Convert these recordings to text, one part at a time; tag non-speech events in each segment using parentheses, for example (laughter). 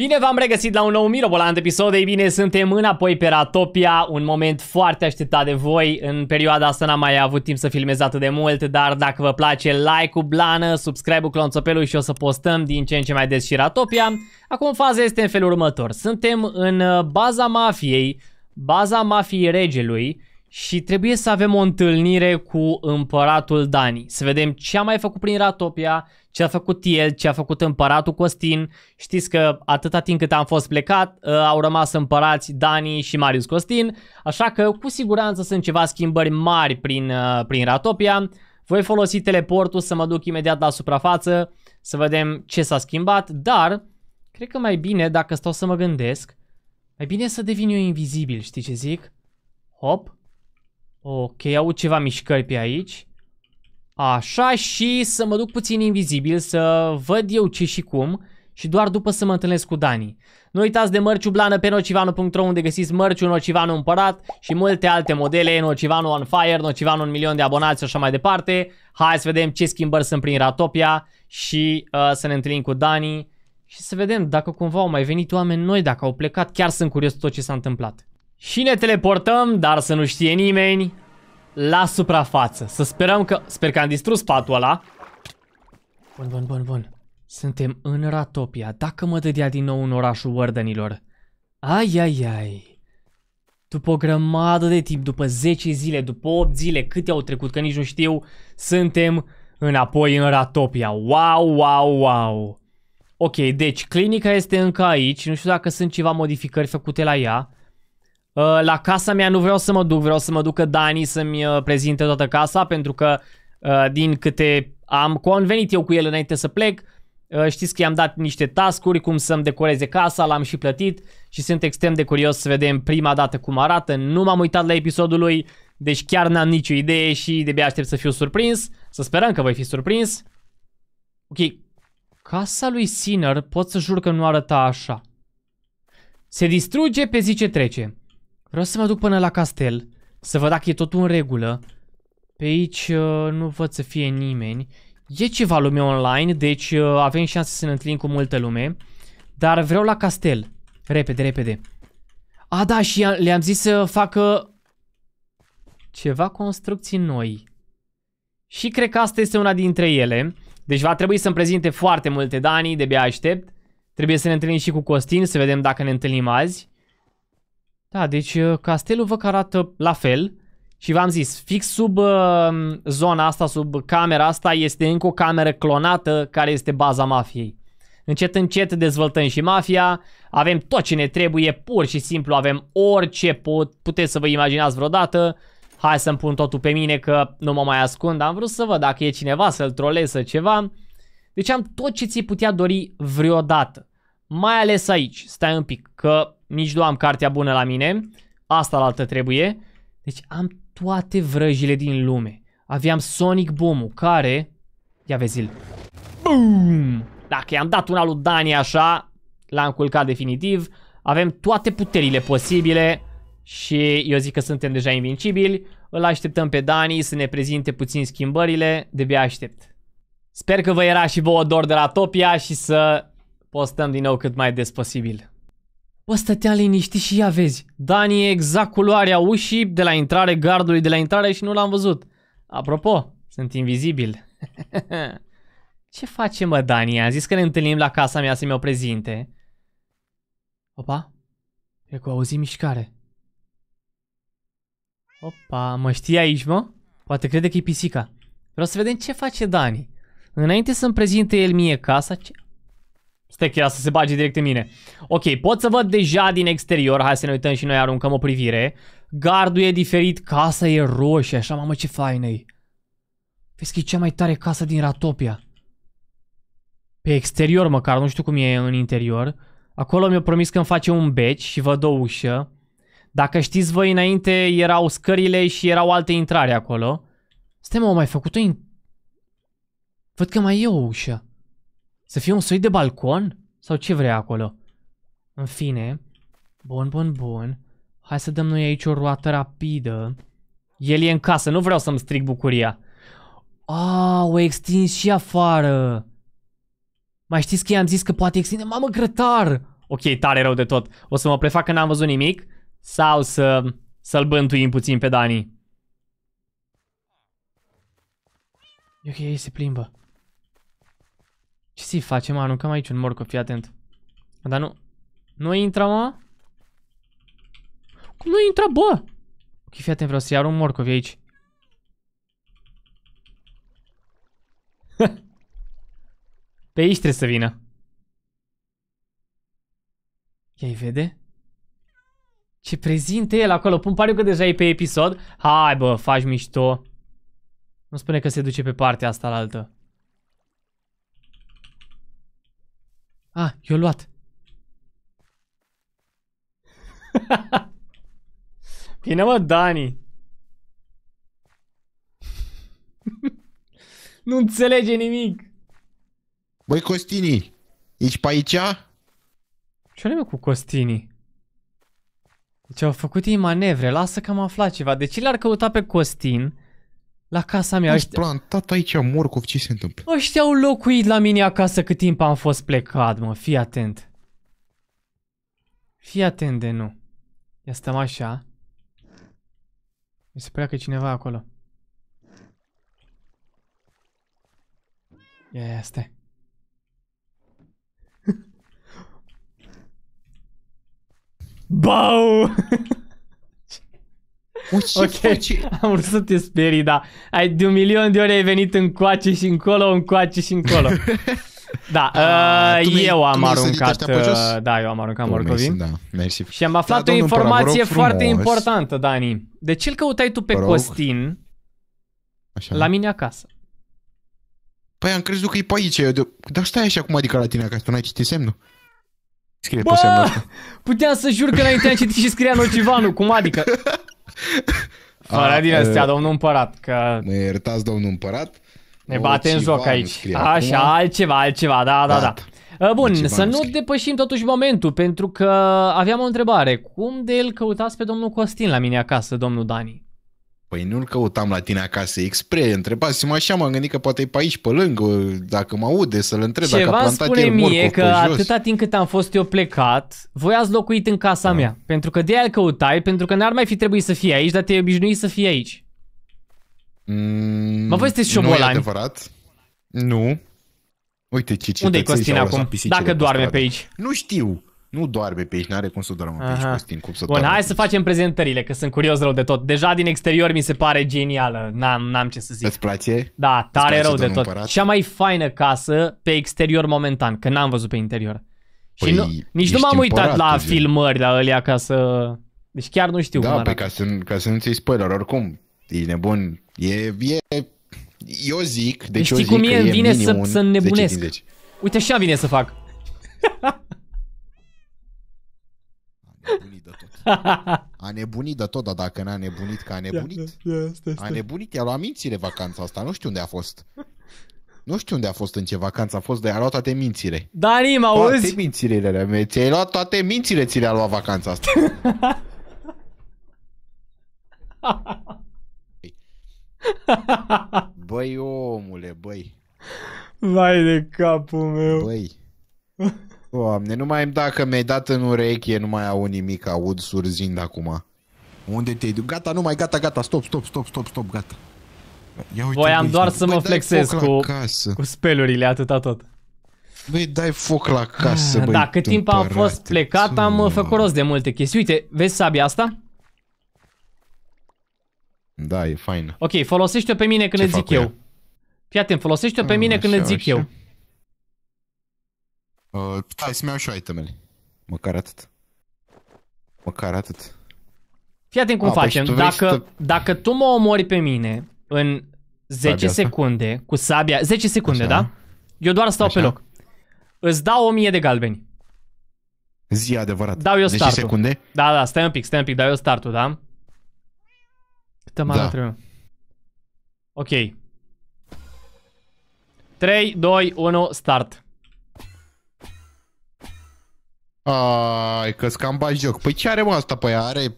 Bine v-am regăsit la un nou mirobolant episod, ei bine suntem înapoi pe Ratopia, un moment foarte așteptat de voi, în perioada asta n-am mai avut timp să filmez atât de mult, dar dacă vă place like-ul, blană, subscribe-ul, clonțopelul și o să postăm din ce în ce mai des și Ratopia. Acum faza este în felul următor, suntem în uh, baza mafiei, baza mafiei regelui, și trebuie să avem o întâlnire cu împăratul Dani. Să vedem ce a mai făcut prin Ratopia, ce a făcut el, ce a făcut împăratul Costin. Știți că atâta timp cât am fost plecat, ă, au rămas împărați Dani și Marius Costin, așa că cu siguranță sunt ceva schimbări mari prin, ă, prin Ratopia. Voi folosi teleportul să mă duc imediat la suprafață, să vedem ce s-a schimbat, dar cred că mai bine, dacă stau să mă gândesc, mai bine să devin eu invizibil, știi ce zic? Hop, Ok, au ceva mișcări pe aici. Așa și să mă duc puțin invizibil, să văd eu ce și cum și doar după să mă întâlnesc cu Dani. Nu uitați de mărciu blană pe nocivanu.ro unde găsiți mărciu Nocivanu împărat și multe alte modele, Nocivanu on fire, Nocivanu un milion de abonați și așa mai departe. Hai să vedem ce schimbări sunt prin Ratopia și uh, să ne întâlnim cu Dani și să vedem dacă cumva au mai venit oameni noi, dacă au plecat. Chiar sunt curios tot ce s-a întâmplat. Și ne teleportăm, dar să nu știe nimeni, la suprafață. Să sperăm că... Sper că am distrus patul ăla. Bun, bun, bun, bun. Suntem în Ratopia. Dacă mă dădea din nou în orașul Wardenilor. Ai, ai, ai. După o grămadă de timp, după 10 zile, după 8 zile, câte au trecut, că nici nu știu, suntem înapoi în Ratopia. Wow, wow, wow. Ok, deci clinica este încă aici. Nu știu dacă sunt ceva modificări făcute la ea. Uh, la casa mea nu vreau să mă duc, vreau să mă ducă Dani să-mi uh, prezinte toată casa pentru că uh, din câte am convenit eu cu el înainte să plec, știți că i-am dat niște tascuri, cum să-mi decoreze casa, l-am și plătit și sunt extrem de curios să vedem prima dată cum arată. Nu m-am uitat la episodul lui, deci chiar n-am nicio idee și de bea aștept să fiu surprins. Să sperăm că voi fi surprins. Ok, casa lui Sinner pot să jur că nu arăta așa. Se distruge pe zi ce trece. Vreau să mă duc până la castel, să văd dacă e totul în regulă. Pe aici uh, nu văd să fie nimeni. E ceva lume online, deci uh, avem șanse să ne întâlnim cu multă lume. Dar vreau la castel. Repede, repede. A, da, și le-am zis să facă ceva construcții noi. Și cred că asta este una dintre ele. Deci va trebui să-mi prezinte foarte multe Dani, de bea aștept. Trebuie să ne întâlnim și cu Costin, să vedem dacă ne întâlnim azi. Da, deci uh, castelul vă arată la fel și v-am zis, fix sub uh, zona asta, sub camera asta, este încă o cameră clonată care este baza mafiei. Încet, încet dezvoltăm și mafia, avem tot ce ne trebuie, pur și simplu avem orice pot, puteți să vă imaginați vreodată. Hai să-mi pun totul pe mine că nu mă mai ascund, am vrut să văd dacă e cineva să-l trolez să ceva. Deci am tot ce ți-ai putea dori vreodată. Mai ales aici, stai un pic, că nici nu am cartea bună la mine. Asta la altă trebuie. Deci am toate vrăjile din lume. Aveam Sonic boom care... Ia vezi-l. Boom! Dacă i-am dat una lui Dani așa, l-am culcat definitiv. Avem toate puterile posibile și eu zic că suntem deja invincibili. Îl așteptăm pe Dani să ne prezinte puțin schimbările, de-abia aștept. Sper că vă era și vouă dor de la Topia și să postăm din nou cât mai des posibil. O stătea liniștit și ia vezi. Dani e exact culoarea ușii de la intrare, gardului de la intrare și nu l-am văzut. Apropo, sunt invizibil. (laughs) Ce face mă Dani? A zis că ne întâlnim la casa mea să-mi o prezinte. Opa, E cu auzi mișcare. Opa, mă știi aici, mă? Poate crede că e pisica. Vreau să vedem ce face Dani. Înainte să-mi prezinte el mie casa, ce Stai că să se bage direct în mine. Ok, pot să văd deja din exterior. Hai să ne uităm și noi aruncăm o privire. Gardul e diferit, casa e roșie. Așa, mamă, ce faină e. Vezi că e cea mai tare casă din Ratopia. Pe exterior măcar, nu știu cum e în interior. Acolo mi-a promis că îmi face un beci și văd o ușă. Dacă știți voi înainte, erau scările și erau alte intrare acolo. Stai mă, mai făcut o... Văd că mai e o ușă. Să fie un soi de balcon? Sau ce vrea acolo? În fine. Bun, bun, bun. Hai să dăm noi aici o roată rapidă. El e în casă, nu vreau să-mi stric bucuria. A, ah, o extins și afară. Mai știți că i-am zis că poate extinde? Mamă, grătar! Ok, tare rău de tot. O să mă prefac că n-am văzut nimic? Sau să... să-l bântuim puțin pe Dani? E ok, se plimbă. Ce să-i facem? Aruncăm aici un morcov, fii atent. Dar nu... Nu intra, mă? Cum nu intra, bă? Ok, fii atent, vreau să iau un morcov aici. (laughs) Pe aici trebuie să vină. Ia-i vede? Ce prezinte el acolo. Pun pariu că deja e pe episod. Hai bă, faci mișto. Nu spune că se duce pe partea asta la altă. Ah, eu luat. (laughs) Bine mă, Dani. (laughs) nu înțelege nimic. Băi, Costini, ești pe aici? Ce are cu Costini? Deci au făcut ei manevre, lasă că am aflat ceva. De deci ce l-ar căuta pe Costin la casa mea. Ești plantat aici, morcov, cu ce se întâmplă? Ăștia au locuit la mine acasă cât timp am fost plecat, mă. Fii atent. Fii atent de nu. Ia stăm așa. Mi se pleacă că cineva acolo. Ia, ia, stai. (laughs) Bau! (laughs) O, ce ok, faci? am vrut să te sperii, dar ai de un milion de ori ai venit încoace și încolo, încoace și încolo. (laughs) Da, A, uh, ă, eu am aruncat, uh, da, eu am aruncat morcovii da, mersi. și am da, aflat da, o informație Prava, foarte importantă, Dani. De ce îl căutai tu pe Rog. Păi Costin așa. la mine acasă? Păi am crezut că e pe aici, eu de... dar stai așa cum adică la tine acasă, tu n-ai citit semnul? Scrie Bă, pe semnul ăsta. puteam să jur că înainte am citit și scria Nocivanu, cum adică? (laughs) (laughs) Fără A, din astea, domnul împărat, că... Ne iertați, domnul împărat. Ne bate în joc aici. Așa, acum. altceva, altceva, da, da, da. da. Bun, altceva să nu scrie. depășim totuși momentul, pentru că aveam o întrebare. Cum de el căutați pe domnul Costin la mine acasă, domnul Dani? Păi nu-l căutam la tine acasă expre, mă așa, m-am gândit că poate e pe aici, pe lângă, dacă mă aude, să-l întreb Ceva dacă a plantat spune el mie că atâta timp cât am fost eu plecat, voi ați locuit în casa da. mea. Pentru că de-aia căutai, pentru că n-ar mai fi trebuit să fie aici, dar te-ai obișnuit să fie aici. Mm, mă, voi sunteți șobolani. Nu e adevărat. Nu. Uite ce Unde-i Costin acum, dacă doarme pe aici? Nu știu. Nu doarme pe aici, n-are cum să doarmă pe aici Costin, cum să Bun, hai să facem prezentările, că sunt curios rău de tot. Deja din exterior mi se pare genială, n-am, n-am ce să zic. Îți place? Da, tare place, rău de tot. Împărat? Cea mai faină casă pe exterior momentan, că n-am văzut pe interior. Păi, Și nu, nici nu m-am uitat la zi. Deci- filmări la alea ca să... Deci chiar nu știu da, cum păi arată. Da, ca să, ca să nu ți spoiler, oricum, e nebun, e, e eu zic, deci știi eu zic cum e, că e vine să, să nebunesc. 10. Uite așa vine să fac. (laughs) A nebunit de tot, dar dacă n-a nebunit, că a nebunit. Yeah, yeah, stai, stai. A nebunit, i-a luat mințile vacanța asta, nu știu unde a fost. Nu știu unde a fost în ce vacanță a fost, dar i-a luat toate mințile. Dani, mă auzi? Toate mințile alea, ți-ai luat toate mințile, ți le-a luat vacanța asta. (laughs) băi, omule, băi. Vai de capul meu. Băi. Doamne, numai dacă mi-ai dat în ureche, nu mai au nimic, aud surzind acum. Unde te-ai duc? Gata, nu mai, gata, gata, stop, stop, stop, stop, stop, gata. Ia uite Voi am doar să mă flexez cu, cu spelurile, atâta tot. Băi, dai foc la casă, ah, băi, cât timp am fost plecat, am făcut rost de multe chestii. Uite, vezi sabia asta? Da, e fain. Ok, folosește-o pe mine când Ce îți zic eu. Fii atent, folosește-o pe ah, mine așa, când îți zic eu. Uh, hai să-mi iau și eu itemele. Măcar atât. Măcar atât. Fii atent cum A, păi facem. Păi dacă, te... dacă tu mă omori pe mine în 10 sabia secunde asta? cu sabia... 10 secunde, Așa. da? Eu doar stau Așa. pe loc. Îți dau 1000 de galbeni. Zi adevărat. Dau eu start secunde? Da, da, stai un pic, stai un pic, dau eu startul, da? Câtă mana da. trebuie? Ok. 3, 2, 1, start. Ai, că-s cam joc. Păi ce are mă asta pe păi, ea? Are...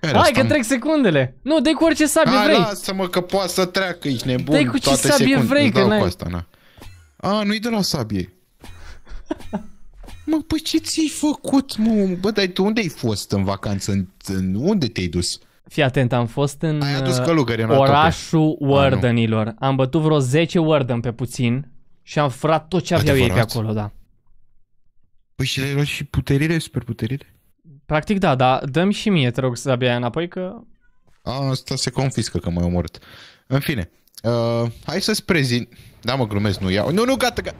Hai asta, că trec secundele. Nu, dai cu orice sabie Hai, vrei. lasă-mă că poate să treacă, ești nebun. Dai cu ce sabie secunde. vrei, că n-ai... Asta, na. A, nu-i de la sabie. (laughs) mă, păi ce ți-ai făcut, mă? Bă, dar tu unde ai fost în vacanță? În, în unde te-ai dus? Fii atent, am fost în Ai adus uh, călugări în orașul wardenilor. Am bătut vreo 10 warden pe puțin și am furat tot ce aveau ei pe acolo, da. Păi și le-ai luat și puterile, superputerile? Practic da, dar dăm și mie, te rog, să bea înapoi că... A, asta se confiscă că m-ai omorât. În fine, uh, hai să-ți prezint... Da, mă, glumesc, nu iau. Nu, nu, gata, gata.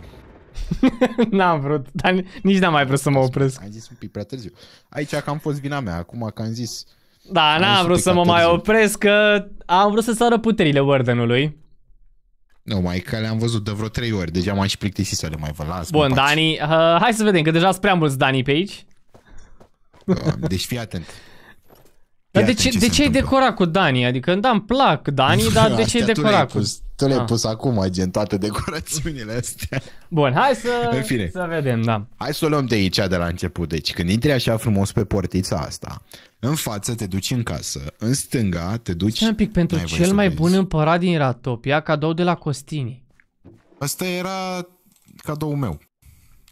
(laughs) n-am vrut, dar nici n-am mai vrut să mă opresc. Ai zis un pic prea târziu. Aici că am fost vina mea, acum că am zis... Da, n-am vrut să mă mai opresc, că am vrut să sară puterile Warden-ului. Nu, mai că le-am văzut de vreo trei ori, deja m-am și plictisit să le mai vă las. Bun, Dani, uh, hai să vedem, că deja sunt prea mulți Dani pe aici. Deci fii atent. Fii dar de ce, ce, de ce ai decorat cu Dani? Adică, da, îmi plac Dani, dar de ce ai decorat cu... tu le-ai pus acum, gen, toate decorațiunile astea. Bun, hai să, În fine. să vedem, da. Hai să o luăm de aici, de la început. Deci, când intri așa frumos pe portița asta, în față te duci în casă, în stânga te duci... Stai un pic, pentru cel mai vezi. bun împărat din Ratopia, cadou de la Costini. Asta era cadou meu.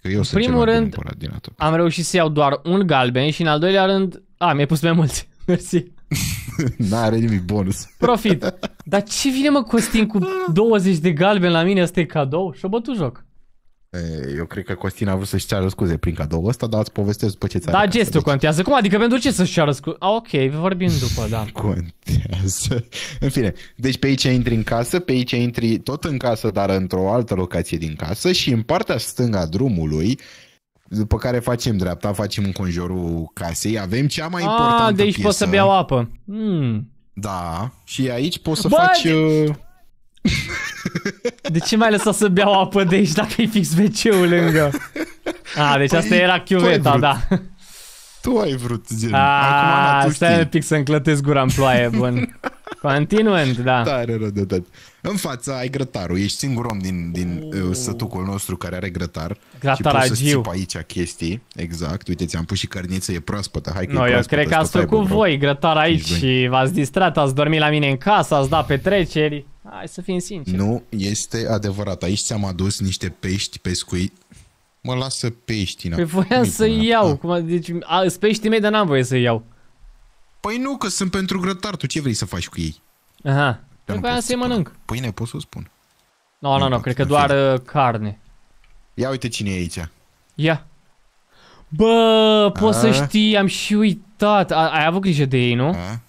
Că eu în sunt primul rând, din am reușit să iau doar un galben și în al doilea rând... A, mi-ai pus mai mulți. (laughs) Mersi. (laughs) N-are nimic bonus. Profit. (laughs) Dar ce vine mă Costin cu 20 de galben la mine? Asta e cadou? și o bătut joc. Eu cred că Costin a vrut să-și ceară scuze prin cadou ăsta, dar îți povestesc după ce ți-a Da, gestul deci. contează. Cum adică pentru ce să-și ceară scuze? A, ok, vorbim după, da. (laughs) contează. În fine, deci pe aici intri în casă, pe aici intri tot în casă, dar într-o altă locație din casă și în partea stânga drumului după care facem dreapta, facem un conjurul casei, avem cea mai A, ah, importantă piesă. piesă. deci pot să beau apă. Hmm. Da, și aici poți să Bă, faci... Uh, de ce mai lăsat să beau apă de aici dacă e fix wc lângă? A, deci păi asta era chiuveta, da. Tu ai vrut, gen. A, Acum, stai un pic să-mi clătesc gura în ploaie, bun. Continuând, da. Tare rău de tot. În fața ai grătarul. Ești singur om din, din uh, oh. sătucul nostru care are grătar. Grătar și poți aici chestii. Exact. Uite, ți-am pus și cărniță. E proaspătă. Hai că no, e eu cred că ați cu voi grătar aici și v-ați distrat, ați dormit la mine în casă, ați dat petreceri. Hai să fim sinceri. Nu, este adevărat. Aici ți-am adus niște pești pescuit. Mă lasă pești, Pe păi voia să iau. Cum, a, deci, a, pești mei, dar n-am voie să iau. Păi nu, că sunt pentru grătar. Tu ce vrei să faci cu ei? Aha. Păi să-i mănânc. Păi ne, pot să spun. Nu, nu, nu, da, cred că doar fel. Uh, carne. Ia uite cine e aici. Ia. Bă, poți să știi, am și uitat. A, ai avut grijă de ei, nu? A?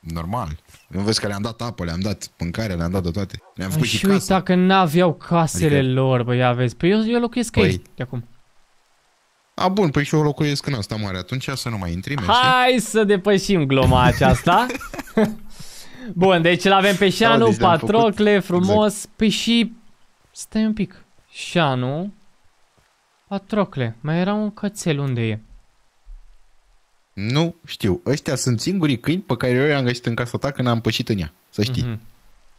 Normal. Eu vezi că le-am dat apă, le-am dat mâncare, le-am dat de toate. Le-am făcut și, și casă. uita că n-aveau casele adică... lor, băi, aveți. Păi eu, eu locuiesc păi... aici de acum. A, bun, păi și eu locuiesc în asta mare, atunci să nu mai intrim. Hai știi? să depășim gloma aceasta. (laughs) bun, deci îl avem pe Șanu, deci Patrocle, frumos. Exact. Păi și... Stai un pic. Șanu, Patrocle, mai era un cățel, unde e? Nu știu. Ăștia sunt singurii câini pe care eu i-am găsit în casa ta când am pășit în ea. Să știi. Mm-hmm.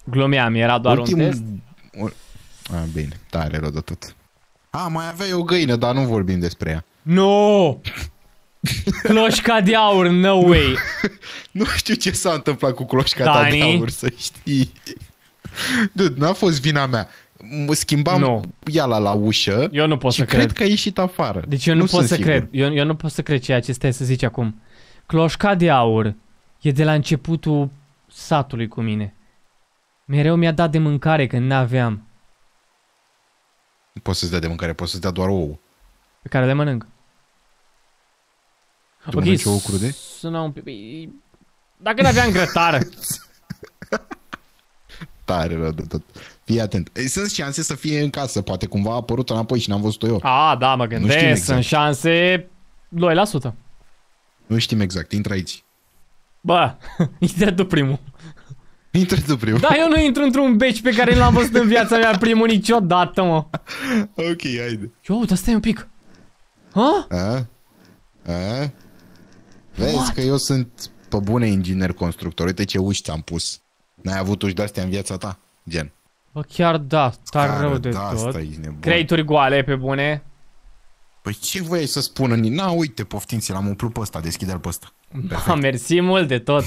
Glumeam, era doar Ultimul... un test. A, ah, bine, tare rău de tot. A, mai avea o găină, dar nu vorbim despre ea. Nu! No! Cloșca de aur, no way! (laughs) nu știu ce s-a întâmplat cu cloșca Dani? ta de aur, să știi. Dude, n-a fost vina mea schimbam no. iala la ușă eu nu pot și să cred. cred că a ieșit afară. Deci eu nu, nu pot să sigur. cred. Eu, eu nu pot să cred ceea ce stai să zici acum. Cloșca de aur e de la începutul satului cu mine. Mereu mi-a dat de mâncare când n-aveam. Poți să-ți dea de mâncare, poți să-ți dea doar ou. Pe care le mănânc. Tu okay, mănânci ou crude? Suna un pic... Dacă n-aveam grătară. (laughs) Tare rău de tot. Fii atent. Sunt șanse să fie în casă, poate cumva a apărut înapoi și n-am văzut-o eu. A, da, mă gândesc, exact. sunt șanse 2%. Nu știm exact, intră aici. Ba, (laughs) intră tu primul. Intră tu primul. Da, eu nu intru într-un beci pe care l-am văzut în viața mea primul niciodată, mă. (laughs) Ok, haide. Eu, dar stai un pic. Ha? A? A? Vezi What? că eu sunt pe bune inginer constructor. Uite ce uși ți-am pus. N-ai avut uși de-astea în viața ta, gen. Bă, chiar da, star rău da, de da, tot. Creituri goale, pe bune. Păi ce voiai să spună? Na, uite, poftim, l-am umplut pe ăsta, deschide-l pe ăsta. Da, mersi mult de tot.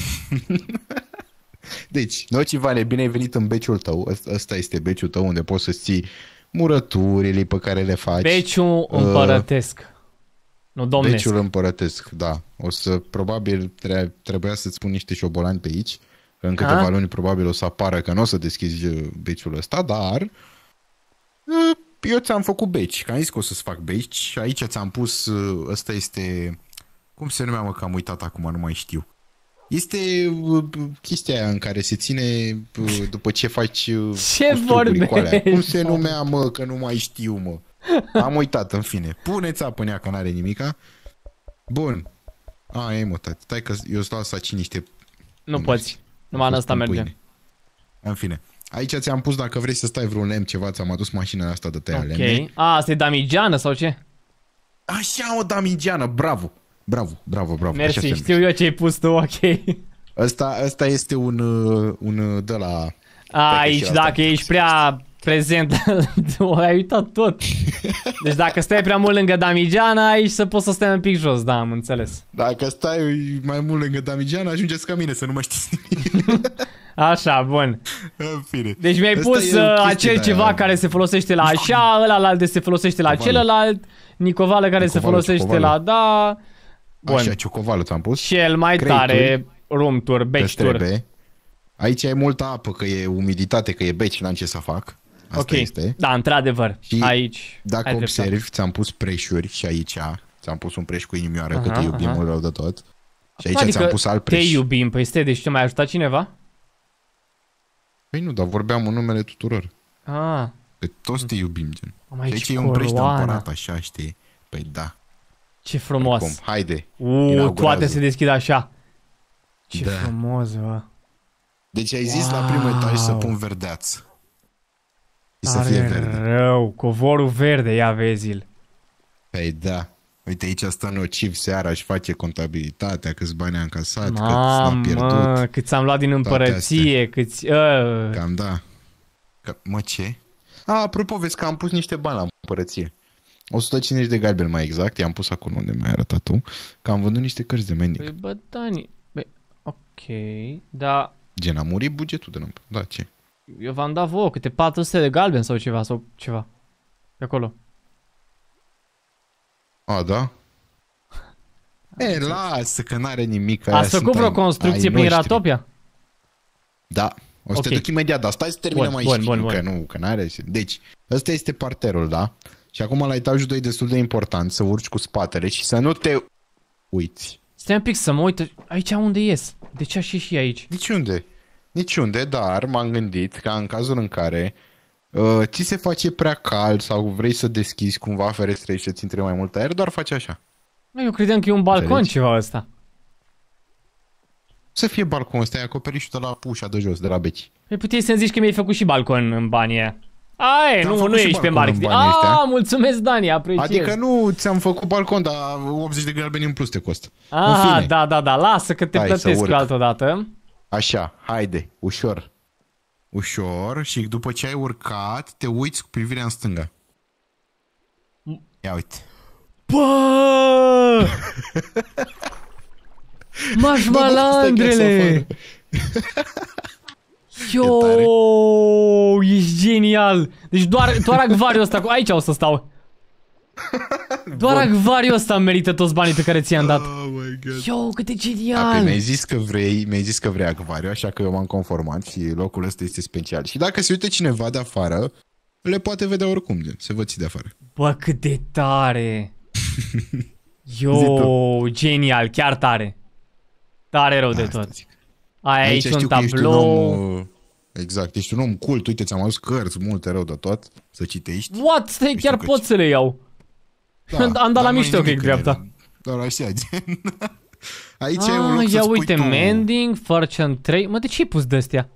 (laughs) deci, Nocivane, bine ai venit în beciul tău. Ăsta este beciul tău unde poți să ții murăturile pe care le faci. Beciul uh, împărătesc. Uh, nu, domnesc. Beciul împărătesc, da. O să, probabil, tre- trebuia să-ți pun niște șobolani pe aici. Uh, că în câteva ha? luni probabil o să apară că nu o să deschizi beciul ăsta, dar hm, eu ți-am făcut beci, că am zis că o să-ți fac beci și aici ți-am pus, ă, ăsta este, cum se numea mă că am uitat acum, nu mai știu. Este ă, chestia aia în care se ține ă, după ce faci Ce alea. Cum se numea mă, că nu mai știu mă. Am uitat, în fine. Puneți apă în ea, că n-are nimica. Bun. A, e mă, tati. Stai că eu stau las aici niște... Nu, nu poți. Numai în asta merge. În fine. Aici ți-am pus, dacă vrei să stai vreun lemn ceva, ți-am adus mașina asta de tăia okay. lemne. A, asta e damigeană sau ce? Așa, o damigeană, bravo. Bravo, bravo, bravo. Mersi, Așa știu eu ce-ai pus tu, ok. Asta, asta este un, un de la... Aici, dacă ești prea prezent. (laughs) ai uitat tot. Deci dacă stai prea mult lângă Damigiana, aici să poți să stai un pic jos, da, am înțeles. Dacă stai mai mult lângă Damigiana, ajungeți ca mine să nu mă știți (laughs) Așa, bun. fine. Deci mi-ai pus uh, acel ceva aia. care se folosește la așa, ăla la de se folosește la Covale. celălalt, Nicovală care Nicovale, se folosește Covale. la da. Bun. Așa, Ciocovală ți-am pus. Cel mai Creitul, tare room tour, beci tour. Aici e multă apă, că e umiditate, că e beci, n-am ce să fac. Asta okay. este. Da, într-adevăr. Și aici. Dacă ai observi, ți-am pus preșuri și aici ți-am pus un preș cu inimioară că te iubim aha. rău de tot. Și aici adică ți-am pus alt preș. Te iubim, păi stai, deci te mai ajutat cineva? Păi nu, dar vorbeam în numele tuturor. Ah. Pe toți te iubim, gen. Am aici, deci e un preș de împărat, așa, știi? Păi da. Ce frumos. Acum, haide. Uuu, toate se deschid așa. Ce da. frumos, vă. Deci ai zis wow. la primul etaj să pun verdeață. Și să fie verde. rău, covorul verde, ia vezi-l. Păi da. Uite aici stă nociv seara și face contabilitatea, câți bani a încasat, câți s-a pierdut. câți am luat din împărăție, câți... Uh. Cam da. Că, mă, ce? A, apropo, vezi că am pus niște bani la împărăție. 150 de galben mai exact, i-am pus acolo unde mi-ai arătat tu, că am vândut niște cărți de mendic. Păi bă, Dani, bă, ok, da... Gen, a murit bugetul de nu, da, ce? Eu v-am dat vouă câte 400 de galben sau ceva, sau ceva. Pe acolo. A, da? (laughs) E, lasă că n-are nimic. Aia A sunt făcut vreo construcție prin noștri. Ratopia? Da. O să Ok. te duc imediat, dar stai să terminăm aici, bun, bun, bun, că nu, că n-are. Deci, ăsta este parterul, da? Și acum la etajul 2 e destul de important să urci cu spatele și să nu te uiți. Stai un pic să mă uit aici unde ies. De ce aș ieși aici? De ce unde? Niciunde, dar m-am gândit ca în cazul în care uh, ți se face prea cald sau vrei să deschizi cumva ferestre și să-ți intre mai mult aer, doar faci așa. Eu credeam că e un balcon Înțelegi? ceva ăsta. Să fie balcon, ăsta acoperișul de la pușa de jos, de la beci. Păi puteai să-mi zici că mi-ai făcut și balcon în banii aia. Ai, nu, nu ești pe marc. Ah, mulțumesc, Dani, apreciez. Adică nu ți-am făcut balcon, dar 80 de galbeni în plus te costă. Ah, da, da, da, lasă că te Hai, plătesc cu altă dată. Așa, haide, ușor. Ușor și după ce ai urcat, te uiți cu privirea în stânga. Ia uite. Bă! (laughs) m (laughs) Yo, ești genial! Deci doar, doar acvariul ăsta Aici o să stau. (laughs) Doar acvariul ăsta merită toți banii pe care ți-am oh dat. Oh my God. Yo, cât de genial! mi-ai zis că vrei, mi-ai zis că vrei acvariu, așa că eu m-am conformat și locul ăsta este special. Și dacă se uită cineva de afară, le poate vedea oricum, se văd și de afară. Bă, cât de tare! (laughs) Yo, genial, chiar tare. Tare rău da, de tot. Ai aici, aici un tablou. exact, ești un om cult, uite, ți-am adus cărți multe rău de tot, să citești. What? Stai, chiar pot să le iau. Da, Am dat la mișto că e dreapta. Doar așa, gen. (laughs) Aici ah, e un loc ia uite, Mending, Fortune 3. Mă, de ce ai pus de-astea?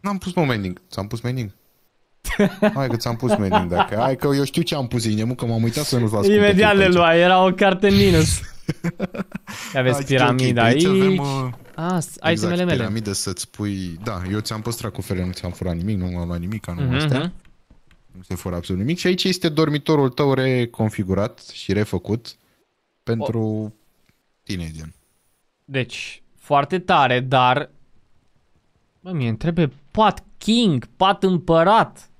N-am pus, mă, Mending. Ți-am pus Mending. Hai că ți-am pus Mending, dacă... Hai că eu știu ce am pus inemu, că m-am uitat să nu ți las. Imediat le lua, era o carte minus. Ia (laughs) vezi piramida aici. aici. Avem, uh... Ah, exact, mele. piramidă să-ți pui... Da, eu ți-am păstrat cu fere, nu ți-am furat nimic, nu am luat nimic, nu mm-hmm. astea. Nu se fură absolut nimic. Și aici este dormitorul tău reconfigurat și refăcut pentru o... tine, gen. Deci, foarte tare, dar... Mă, mie îmi trebuie pat king, pat împărat.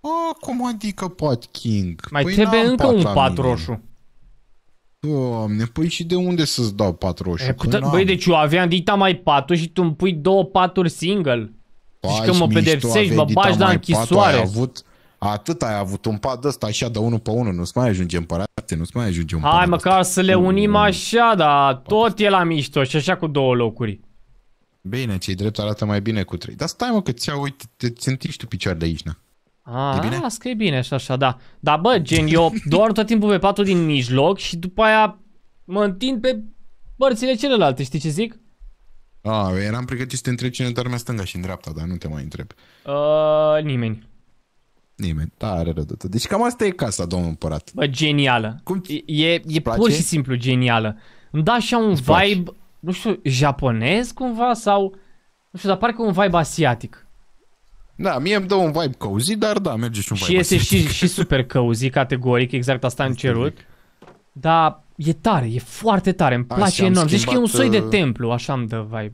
A, cum adică pat king? Mai păi trebuie încă pat un pat roșu. Doamne, păi și de unde să-ți dau pat roșu? E, păi pută, băi, deci eu aveam dita mai patul și tu îmi pui două paturi single. Zici păi că mă pedepsești, mă bagi la închisoare. Patul, ai avut, Atât ai avut un pad ăsta așa, de unul pe unul, nu-ți mai ajunge împărate, nu-ți mai ajunge un pad Hai măcar să le unim așa, dar tot e la mișto și așa cu două locuri. Bine, cei drept arată mai bine cu trei. Dar stai mă că ți-a, uite, te întingi tu picioare de aici, na. A, bine? Las ah, că e bine și așa, da. Dar bă, gen, eu (laughs) doar tot timpul pe patul din mijloc și după aia mă întind pe părțile celelalte, știi ce zic? A, ah, eram pregătit să te întrebi cine doarme stânga și în dreapta, dar nu te mai întreb. A, uh, nimeni. Nimeni. Tare da, rădută. Deci cam asta e casa, domnul împărat. Bă, genială. Cum? E, e, pur și simplu genială. Îmi da așa un Îți vibe, place? nu știu, japonez cumva sau... Nu știu, dar parcă un vibe asiatic. Da, mie îmi dă un vibe cozy, dar da, merge și un și vibe este asiatic. Și, și super cozy, categoric, exact asta am cerut. Dar e tare, e foarte tare, îmi place Azi, enorm. Deci că e un soi de uh, templu, așa îmi dă vibe.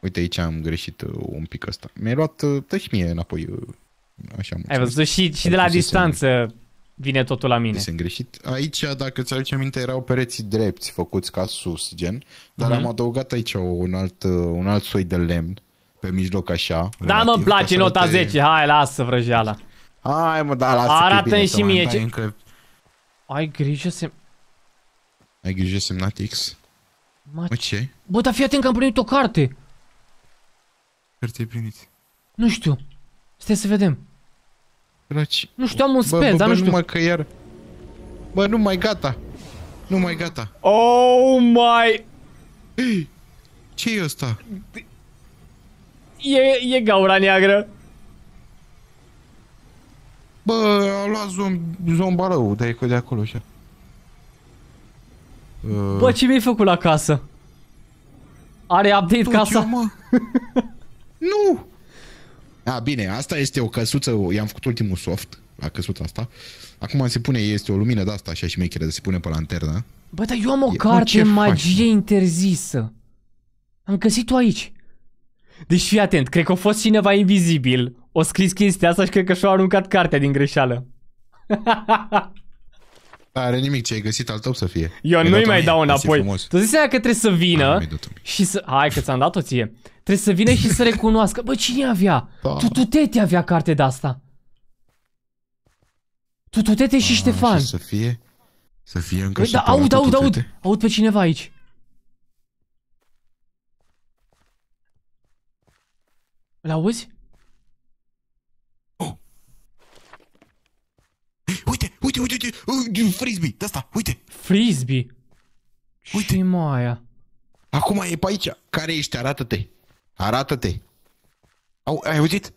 Uite, aici am greșit uh, un pic asta. Mi-ai luat, uh, dă și mie înapoi Așa, mulțumesc. Ai văzut și, și de la distanță vine totul la mine. Sunt greșit. Aici, dacă ți aduce minte, erau pereții drepți făcuți ca sus, gen, dar mm-hmm. am adăugat aici un alt, un alt soi de lemn pe mijloc așa. Da, mă place nota 10, hai, lasă vrăjeala. Hai, mă, da, lasă Arată-mi și mie ce... Încă... Ai grijă să Ai grijă semnat X? Mă, ce? Bă, dar fii atent că am primit o carte. Carte ai primit? Nu știu. Stai să vedem. Raci... Nu știu, am un spell, dar nu știu. Bă, că iar... Bă, nu mai gata. Nu mai gata. Oh my... ce e ăsta? E, e gaura neagră. Bă, a luat zomb zombarău rău, de, de acolo așa. Uh. Bă, ce mi-ai făcut la casă? Are update Tot casa? Eu, mă. (laughs) nu! A, da, bine, asta este o căsuță, i-am făcut ultimul soft la căsuța asta. Acum se pune, este o lumină de asta așa și mechere, se pune pe lanterna. Bă, dar eu am o e, carte magie faci? interzisă. Am găsit-o aici. Deci fii atent, cred că a fost cineva invizibil. O scris chestia asta și cred că și-a aruncat cartea din greșeală. (laughs) Are nimic ce ai găsit al tău să fie. Eu nu-i mai dau înapoi. Tu zici că trebuie să vină și să... Hai că ți-am dat-o ție. Trebuie să vină și să recunoască. Bă, cine avea? Da. Tu, tu tete avea carte de asta. Tu, tu tete și ah, Ștefan. să fie... Să fie încă Bă, da, aud, aud, aud. Aud pe cineva aici. Îl auzi? uite, uite, uite, uh, frisbee, de asta, uite. Frisbee? Uite. mă aia. Acum e pe aici. Care ești? Arată-te. Arată-te. Au, ai auzit?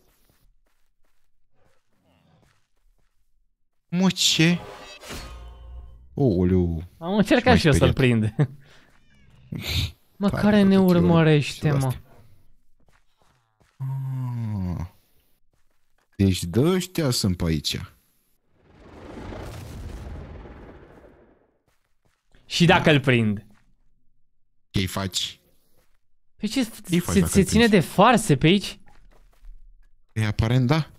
Mă, ce? Ouleu. Am încercat și eu să-l prind. (laughs) mă, care ne urmărește, mă? Ah. Deci de ăștia sunt pe aici. Și dacă îl prind? Ce-i faci? Păi ce, ce se, se ține de farse pe aici? E aparent, da.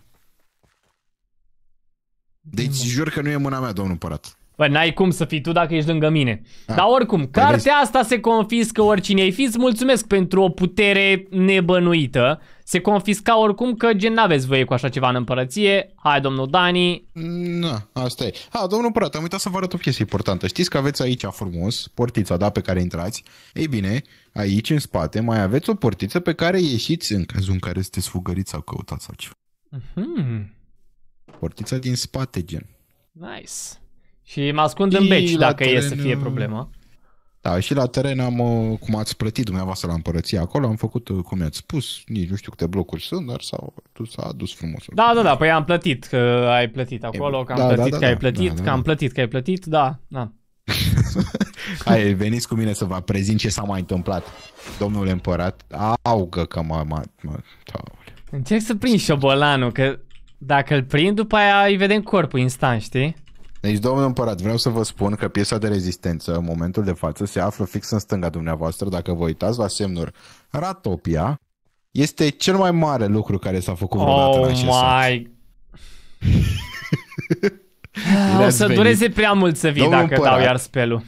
Deci jur că nu e mâna mea, domnul împărat. Bă, păi, n-ai cum să fii tu dacă ești lângă mine. A, da. Dar oricum, păi cartea vezi? asta se confiscă oricine ai fi. mulțumesc pentru o putere nebănuită. Se confisca oricum că gen n-aveți voie cu așa ceva în împărăție. Hai, domnul Dani. Na, asta e. A, domnul Prat, am uitat să vă arăt o chestie importantă. Știți că aveți aici frumos portița, da, pe care intrați. Ei bine, aici în spate mai aveți o portiță pe care ieșiți în cazul în care sunteți fugăriți sau căutați sau ceva. Mm-hmm. Portița din spate, gen. Nice. Și mă ascund și în beci dacă teren... e să fie uh, problema. Da, și la teren am, uh, cum ați plătit dumneavoastră la împărăție acolo, am făcut, uh, cum i-ați spus, nici nu știu câte blocuri sunt, dar s-au, s-a adus frumos. Da, da, da, păi am plătit că ai plătit acolo, că am da, da plătit da, da, că ai da, plătit, da, da, că am da. plătit că ai plătit, da, da. (laughs) Hai, veniți cu mine să vă prezint ce s-a mai întâmplat. Domnule împărat, augă că mă... mă, mă Încerc să prind șobolanul, că dacă îl prind, după aia îi vedem corpul instant, știi? Deci, domnul împărat, vreau să vă spun că piesa de rezistență, în momentul de față, se află fix în stânga dumneavoastră. Dacă vă uitați la semnul Ratopia, este cel mai mare lucru care s-a făcut vreodată oh în acest oh my... (laughs) Ah, o să venit. dureze prea mult să vii Domnul dacă împărat, dau iar spelul.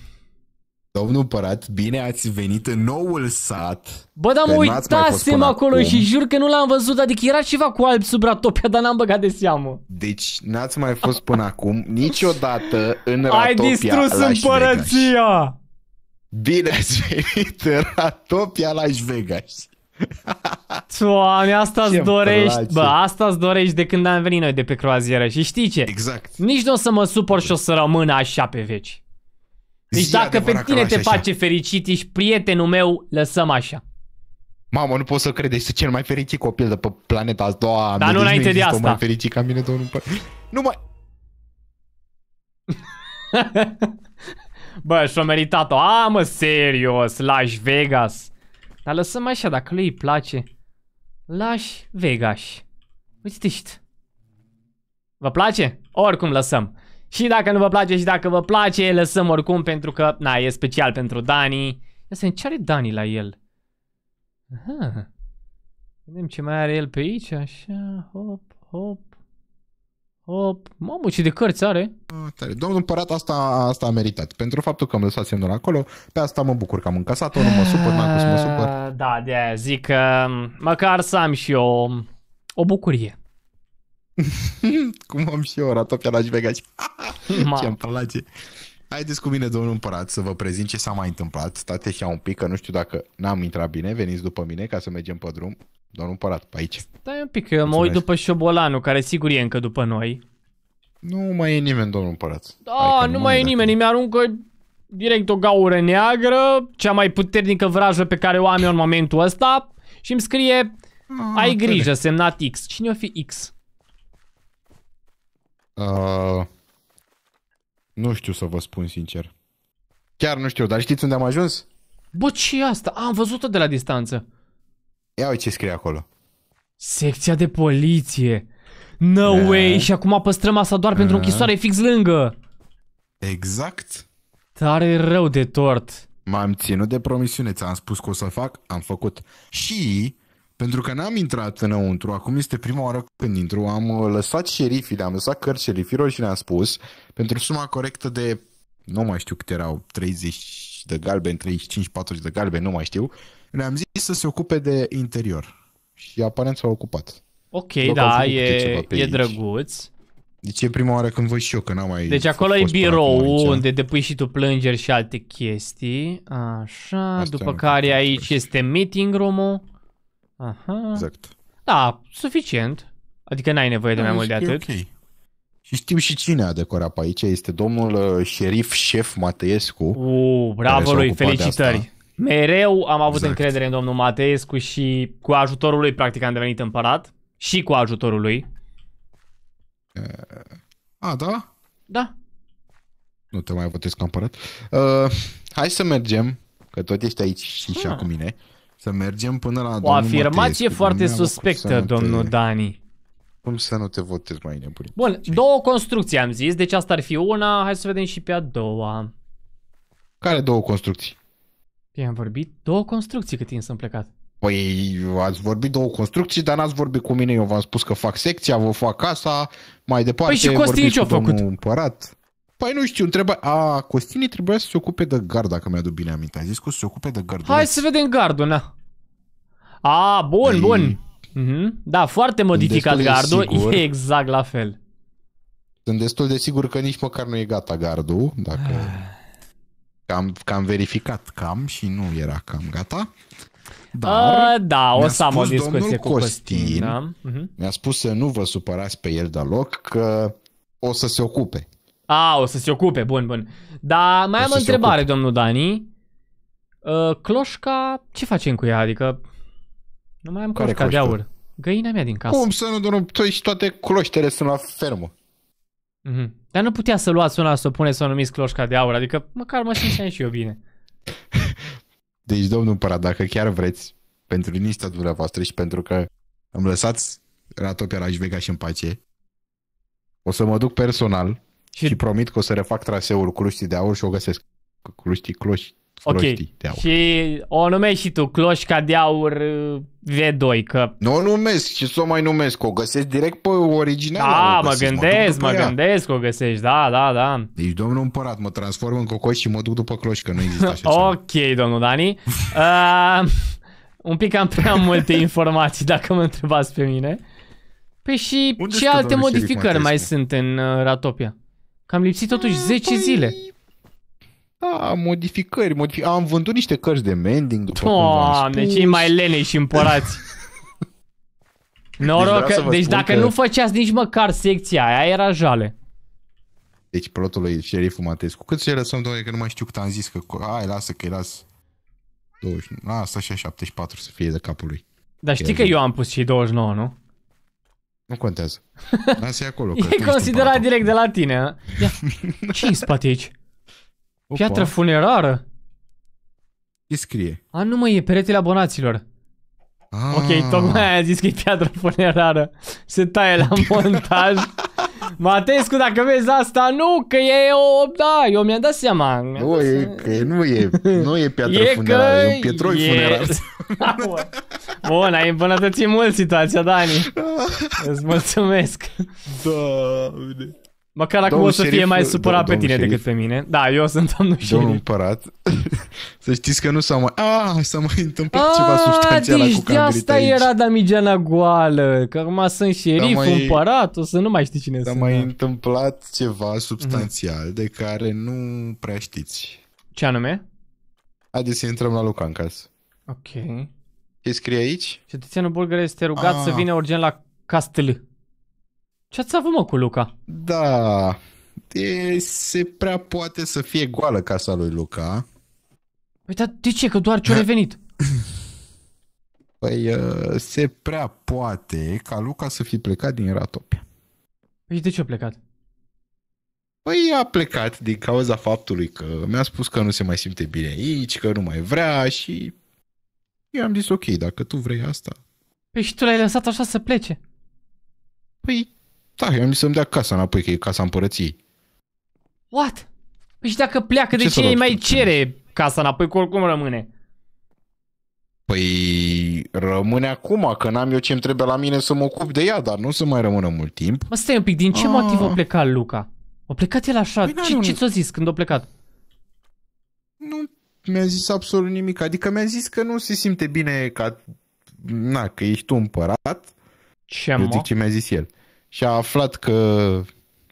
Domnul Părat, bine ați venit în noul sat. Bă, dar mă uitasem acolo acum. și jur că nu l-am văzut, adică era ceva cu alb sub ratopia, dar n-am băgat de seamă. Deci n-ați mai fost până acum niciodată în ratopia Ai distrus împărăția! Bine ați venit în ratopia Las Vegas. Doamne, asta ți dorești, place. bă, asta ți dorești de când am venit noi de pe croazieră și știi ce? Exact. Nici nu o să mă supor și o să rămână așa pe veci. Deci dacă pe tine te așa. fericit, ești prietenul meu, lăsăm așa. Mamă, nu pot să cred, ești cel mai fericit copil de pe planeta a doua. Dar deci nu înainte de asta. mai fericit ca mine, domnul. Păi. Nu mai... (laughs) Bă, și-o meritat-o. A, mă, serios, Las Vegas. Dar lăsăm așa, dacă lui îi place. Las Vegas. Uite-te Vă place? Oricum lăsăm. Și dacă nu vă place și dacă vă place, lăsăm oricum pentru că, na, e special pentru Dani. Ia să ce are Dani la el? Aha. Vedem ce mai are el pe aici, așa, hop, hop. Hop, mamă, ce de cărți are? Ah, Domnul împărat, asta, asta a meritat. Pentru faptul că am lăsat semnul acolo, pe asta mă bucur că am încasat-o, nu mă supăr, n-am mă supăr. Ah, da, de zic că măcar să am și eu o bucurie. (laughs) Cum am și eu ratopia la Jvegaci. (laughs) Ce-am place. Haideți cu mine, domnul împărat, să vă prezint ce s-a mai întâmplat. Stați și un pic, că nu știu dacă n-am intrat bine. Veniți după mine ca să mergem pe drum. Domnul împărat, pe aici. Stai un pic, că mă uit după Șobolanul, care sigur e încă după noi. Nu mai e nimeni, domnul împărat. Da, adică nu mai e nimeni. Îmi aruncă direct o gaură neagră, cea mai puternică vrajă pe care o am eu în momentul ăsta și îmi scrie, ah, ai grijă, semnat X. Cine o fi X? Uh, nu știu să vă spun sincer. Chiar nu știu, dar știți unde am ajuns? Bă, ce asta? am văzut-o de la distanță. Ia uite ce scrie acolo. Secția de poliție. No e... way! Și acum păstrăm asta doar e... pentru închisoare fix lângă. Exact. Tare rău de tort. M-am ținut de promisiune, ți-am spus că o să fac, am făcut. Și pentru că n-am intrat înăuntru, acum este prima oară când intru, am uh, lăsat șerifii, le-am lăsat cărți șerifilor și le-am spus, pentru suma corectă de, nu mai știu cât erau, 30 de galben, 35, 40 de galben, nu mai știu, le-am zis să se ocupe de interior. Și aparent s-au ocupat. Ok, Doar da, e, e drăguț. Deci e prima oară când văd și eu, că n-am mai... Deci acolo e birou unde depui și tu plângeri și alte chestii. Așa, Asta după care aici este meeting room Aha. Exact. Da, suficient. Adică n-ai nevoie da, de mai mult de atât. Okay. Și știm și cine a decorat pe aici, este domnul uh, șerif șef Mateescu. U, bravo lui, felicitări. Mereu am avut exact. încredere în domnul Mateescu și cu ajutorul lui practic am devenit împărat. Și cu ajutorul lui. Uh, a, da? Da. Nu te mai votez ca împărat. Uh, hai să mergem, că tot ești aici și, și acum ah. mine. Să mergem până la O afirmație foarte suspectă, domnul te... Dani. Cum să nu te votezi mai nebunit? Bun, Ce? două construcții am zis, deci asta ar fi una, hai să vedem și pe a doua. Care două construcții? Păi am vorbit două construcții cât timp sunt plecat. Păi ați vorbit două construcții, dar n-ați vorbit cu mine, eu v-am spus că fac secția, vă fac casa, mai departe păi și Costin ce a făcut? împărat. Păi nu știu, întreba... A, Costinii trebuia să se ocupe de gard, dacă mi a bine aminte. A zis că o să se ocupe de gard. Hai deci- să vedem gardul, na. A, bun, Ei... Păi- bun. Mm-hmm. Da, foarte modificat gardul. (laughs) Sigur. E exact la fel. Sunt destul de sigur că nici măcar nu e gata gardul, dacă... Cam, (sighs) cam verificat cam și nu era cam gata. Dar A, da, o să am o discuție cu Costin. Costin da? uh-huh. Mi-a spus să nu vă supărați pe el deloc, că o să se ocupe. A, ah, o să se ocupe, bun, bun. Dar mai am o întrebare, domnul Dani. Uh, cloșca, ce facem cu ea? Adică, nu mai am Care cloșca de aur. Găina mea din casă. Cum să nu, domnul, și toate cloștele sunt la fermă. Uh mhm. -huh. Dar nu putea să luați una să o puneți să o numiți cloșca de aur, adică măcar mă simt și eu bine. (laughs) Deci, domnul Părat, dacă chiar vreți, pentru liniștea dumneavoastră și pentru că îmi lăsați ratopia la Vega și în pace, o să mă duc personal și, și promit că o să refac traseul Cluștii de Aur și o găsesc. Cluștii, cloși, Ok, de aur. și o numești și tu, Cloșca de Aur uh, V2, că... Nu o numesc, ce să o mai numesc, o găsesc direct pe original. Da, mă gândesc, mă, mă gândesc, o găsești, da, da, da. Deci, domnul împărat, mă transform în cocoș și mă duc după Cloșca, nu există așa (laughs) Ok, ceva. domnul Dani. (laughs) uh, un pic am prea (laughs) multe informații, dacă mă întrebați pe mine. Păi și Unde ce alte modificări mai sunt în uh, Ratopia? Cam am lipsit totuși 10 ah, păi... zile. Da, modificări. Modific... Am vândut niște cărți de mending, după Doamne, cei mai lene și împărați. (laughs) Deci Noroc, deci, că, deci dacă că... nu făceați nici măcar secția aia, era jale. Deci plotul lui șeriful Matescu. Cât să-i lăsăm, domnule, că nu mai știu cât am zis, că ai, lasă, că i las 20, lasă așa 74 să fie de capul lui. Dar știi că eu am pus și 29, nu? Nu contează. (laughs) Lasă acolo. Că e considerat direct de la tine. Ia, (laughs) ce în spate aici? Opa. Piatră funerară? Ce scrie? A, nu mă, e peretele abonaților. Ah. Ok, tocmai aia a zis că e piatră funerară. Se taie la (laughs) montaj. Matescu, dacă vezi asta, nu, că e o... Da, eu mi-am dat seama. Mi-am nu, dat e, seama. că nu e, nu e piatră e funerară, că e un pietroi e... funerar. Bun. (laughs) Bun, ai îmbunătățit mult situația, Dani. (laughs) Îți mulțumesc. Da, bine. Măcar acum domnul o să șerif, fie mai supărat pe tine șerif, decât pe mine. Da, eu sunt domnul șerif. Domnul împărat. (laughs) să știți că nu s-a mai... Ah, s-a mai întâmplat A, ah, ceva substanțial deci cu de asta aici. era damigeana goală. Că acum sunt șerif, mai, împărat, o să nu mai știi cine sunt. S-a mai da. întâmplat ceva substanțial mhm. de care nu prea știți. Ce anume? Haideți să intrăm la casă. Ok. Ce scrie aici? Cetățeanul bulgar este rugat A. să ah. vină urgent la Castel. Ce ați avut, mă, cu Luca? Da, e, se prea poate să fie goală casa lui Luca. Păi, dar de ce? Că doar ce-a revenit. (laughs) Păi, ă, se prea poate ca Luca să fi plecat din Ratopia. Păi, de ce a plecat? Păi a plecat din cauza faptului că mi-a spus că nu se mai simte bine aici, că nu mai vrea și eu am zis ok, dacă tu vrei asta. Păi și tu l-ai lăsat așa să plece. Păi da, i-am zis să-mi dea casa înapoi, că e casa împărăției. What? Păi și dacă pleacă, ce de ce îi mai cere casa înapoi, cu oricum rămâne? Păi rămâne acum, că n-am eu ce-mi trebuie la mine să mă ocup de ea, dar nu să mai rămână mult timp. Mă stai un pic, din ce motiv a ah. plecat Luca? A plecat el așa? Păi ce, ți-a zis când a plecat? Nu mi-a zis absolut nimic, adică mi-a zis că nu se simte bine ca... Na, că ești tu împărat. Ce, Eu zic ce mi-a zis el și a aflat că,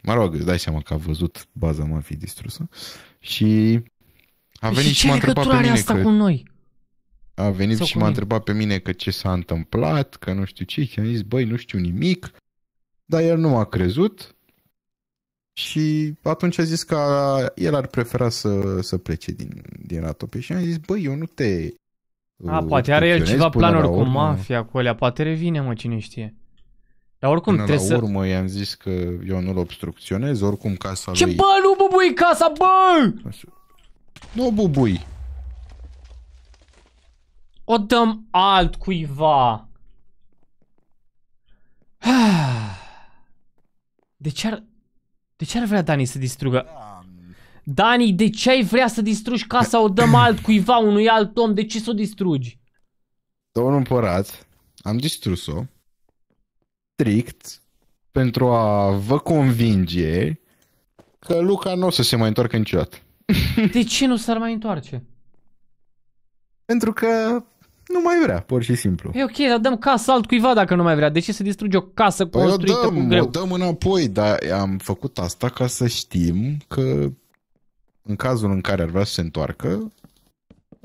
mă rog, îți dai seama că a văzut baza fi distrusă și a venit și, și m-a întrebat pe mine asta că... cu noi? A venit Sau și m-a întrebat pe mine că ce s-a întâmplat, că nu știu ce, și am zis, băi, nu știu nimic, dar el nu m-a crezut și atunci a zis că el ar prefera să, să plece din, din Ratope și am zis, băi, eu nu te... A, uh, poate are el ceva planuri cu mafia, cu alea, poate revine, mă, cine știe. Dar oricum Până trebuie la urmă să... i-am zis că eu nu-l obstrucționez, oricum casa Ce lui... bă, nu bubui casa, bă! Nu bubui! O dăm cuiva. (sighs) De ce ar... De ce ar vrea Dani să distrugă? Dani, de ce ai vrea să distrugi casa? O dăm cuiva unui alt om, de ce să o distrugi? Domnul împărat, am distrus-o strict pentru a vă convinge că Luca nu o să se mai întoarcă niciodată. De ce nu s-ar mai întoarce? Pentru că nu mai vrea, pur și simplu. E ok, dar dăm casă altcuiva dacă nu mai vrea. De ce să distrugi o casă păi construită o dăm, cu greu? O dăm înapoi, dar am făcut asta ca să știm că în cazul în care ar vrea să se întoarcă,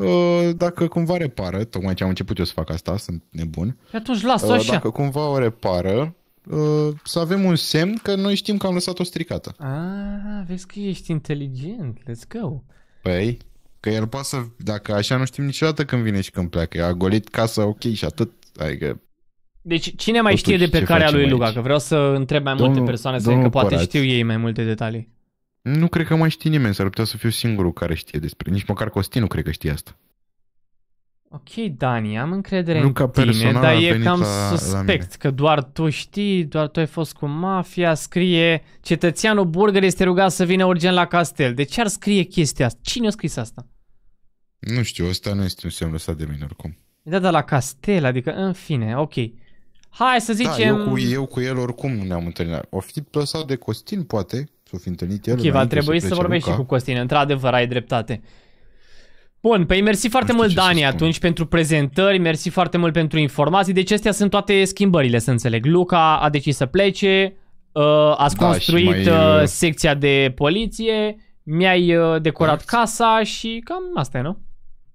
Uh, dacă cumva repară, tocmai ce am început eu să fac asta, sunt nebun. Și atunci lasă uh, așa. Dacă cumva o repară, uh, să avem un semn că noi știm că am lăsat-o stricată. Ah, vezi că ești inteligent, let's go. Păi, că el poate să, dacă așa nu știm niciodată când vine și când pleacă, a golit casa, ok, și atât, adică... Deci cine mai Totuși, știe de pe care a lui Luca? Aici? Că vreau să întreb mai multe domnul, persoane, să că poate părați. știu ei mai multe detalii. Nu cred că mai știe nimeni, s-ar putea să fiu singurul care știe despre. Nici măcar Costin nu cred că știe asta. Ok, Dani, am încredere nu în ca tine, dar e cam la, suspect la că doar tu știi, doar tu ai fost cu mafia, scrie cetățeanul Burger este rugat să vină urgent la castel. De ce ar scrie chestia asta? Cine a scris asta? Nu știu, ăsta nu este un semn lăsat de mine oricum. Da, dar la castel, adică în fine, ok. Hai să da, zicem... Da, eu cu, eu cu el oricum nu ne-am întâlnit. O fi lăsat de Costin, poate, S-o fi întâlnit el Ok, va trebui să, să vorbești și cu Costin. Într-adevăr, ai dreptate. Bun, păi mersi foarte mult, Dani, atunci pentru prezentări, mersi foarte mult pentru informații. Deci astea sunt toate schimbările, să înțeleg. Luca a decis să plece, uh, ați da, construit mai, uh, uh, secția de poliție, mi-ai uh, decorat Azi. casa și cam asta e, nu?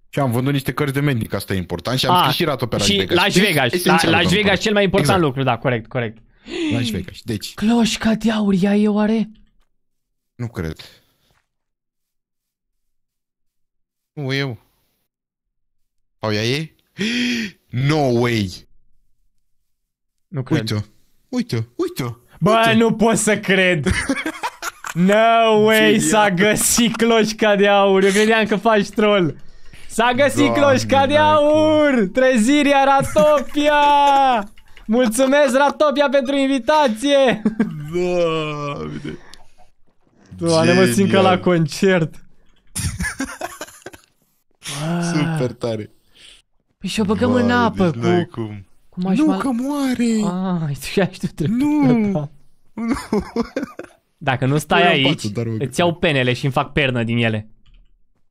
Și am vândut niște cărți de medic, asta e important, și am a, ah, o pe Las Vegas. Las deci, Vegas, da, la, Vegas cel mai important exact. lucru, da, corect, corect. Las Vegas, deci... Cloșca de aur, ea e oare? Nu cred. Nu eu. Au ea ei? (gasps) No way! Nu cred. Uite-o. Uite-o. Uite-o. Bă, uite nu pot să cred. (laughs) No way, s-a găsit cloșca de aur. Eu credeam că faci troll. S-a găsit Doamne, cloșca de aur! Trezirea Ratopia! (laughs) Mulțumesc, Ratopia, pentru invitație! Doamne! Doamne, mă simt ca la concert. (laughs) Super tare. Păi și o băgăm Vai, în apă deci cu... Cum. cu nu, mal... că moare! Ah, tu și tu trebuie. Nu! nu. Dacă nu stai păi aici, patul, îți iau penele și îmi fac pernă din ele.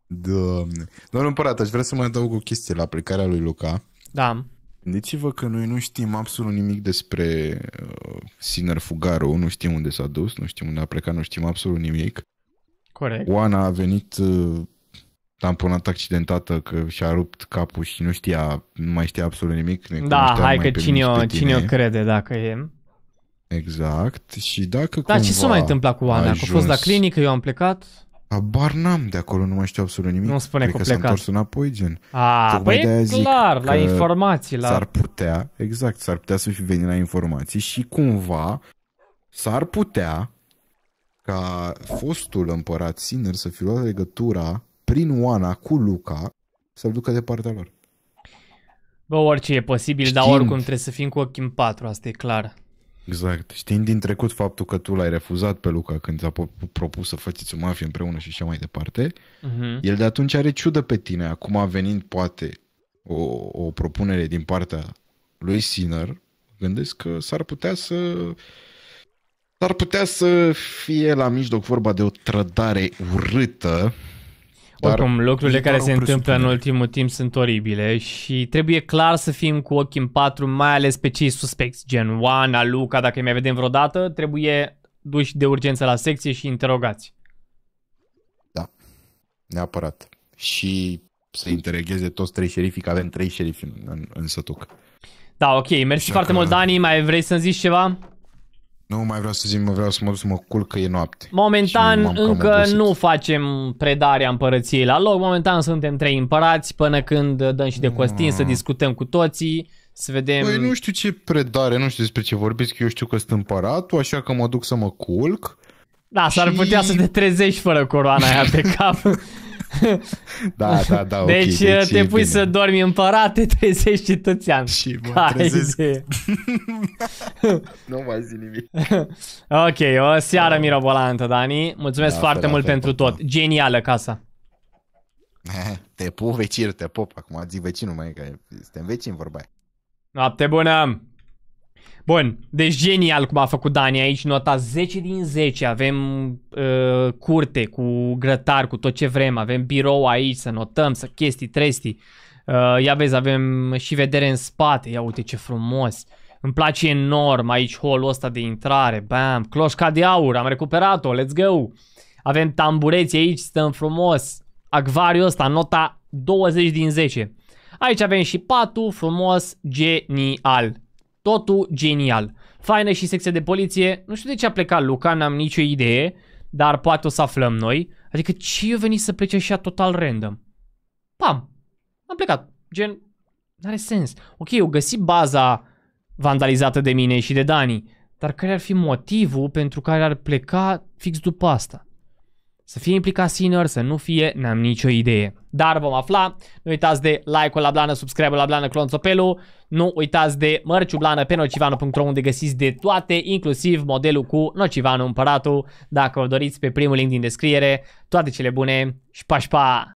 Doamne. Doamne împărat, aș vrea să mai adaug o chestie la plecarea lui Luca. Da. Gândiți-vă că noi nu știm absolut nimic despre uh, Siner Fugaru, nu știm unde s-a dus, nu știm unde a plecat, nu știm absolut nimic. Corect. Oana a venit uh, tamponată accidentată că și-a rupt capul și nu știa, nu mai știa absolut nimic. Ne da, hai că cine o, cine o crede dacă e. Exact. Și dacă Dar cumva ce s-a mai întâmplat cu Oana? Ajuns... a fost la clinică, eu am plecat, Abar n-am de acolo, nu mai știu absolut nimic. Nu spune Cred că, că s-a întors înapoi, gen. A, păi e clar, la informații. La... S-ar putea, exact, s-ar putea să fi venit la informații și cumva s-ar putea ca fostul împărat Sinner să fi luat legătura prin Oana cu Luca să-l ducă de partea lor. Bă, orice e posibil, Știind. dar oricum trebuie să fim cu ochii în patru, asta e clar. Exact. Știind din trecut faptul că tu l-ai refuzat pe Luca când ți-a propus să faceți o mafie împreună și așa mai departe, uh-huh. el de atunci are ciudă pe tine. Acum venind poate o, o propunere din partea lui Sinner, gândesc că s-ar putea să s-ar putea să fie la mijloc vorba de o trădare urâtă dar Oricum, lucrurile care se întâmplă în ultimul timp sunt oribile și trebuie clar să fim cu ochii în patru, mai ales pe cei suspecți, gen Oana, Luca, dacă îi mai vedem vreodată, trebuie duși de urgență la secție și interogați. Da, neapărat. Și să interegheze toți trei șerifii, că avem trei șerifi în, în, în sătuc. Da, ok, mersi dacă... foarte mult, Dani, mai vrei să-mi zici ceva? Nu mai vreau să zic, mă vreau să mă duc să mă culc că e noapte. Momentan încă nu facem predarea împărăției la loc, momentan suntem trei împărați până când dăm și de Costin mm. să discutăm cu toții, să vedem... Păi nu știu ce predare, nu știu despre ce vorbiți, că eu știu că sunt împăratul, așa că mă duc să mă culc. Da, s-ar putea să te trezești fără coroana aia pe cap. (laughs) (laughs) da, da, da, Deci, okay, deci te pui bine. să dormi împărat, te (laughs) trezești cetățean. Și mă trezesc. (laughs) nu mai zi nimic. ok, o seară da. mirobolantă, Dani. Mulțumesc da, foarte fel, mult fel, pentru tot. Da. Genială casa. Te pup, vecin, te pup. Acum zic vecinul mai că suntem vecini, vorba Noapte bună! Bun, deci genial cum a făcut Dani aici, nota 10 din 10, avem uh, curte cu grătar, cu tot ce vrem, avem birou aici să notăm, să chestii, trestii. Uh, ia vezi, avem și vedere în spate, ia uite ce frumos. Îmi place enorm aici holul ăsta de intrare, bam, cloșca de aur, am recuperat-o, let's go. Avem tambureți aici, stăm frumos. Acvariul ăsta, nota 20 din 10. Aici avem și patul, frumos, genial. Totul genial. Faină și secția de poliție. Nu știu de ce a plecat Luca, n-am nicio idee, dar poate o să aflăm noi. Adică ce eu venit să plece așa total random? Pam! Am plecat. Gen, n-are sens. Ok, eu găsit baza vandalizată de mine și de Dani, dar care ar fi motivul pentru care ar pleca fix după asta? Să fie implicat senior, să nu fie, n-am nicio idee. Dar vom afla. Nu uitați de like-ul la blană, subscribe-ul la blană, clonțopelul. Nu uitați de blană pe nocivanu.ro unde găsiți de toate, inclusiv modelul cu nocivanu împăratul. Dacă vă doriți pe primul link din descriere, toate cele bune și pa, pa!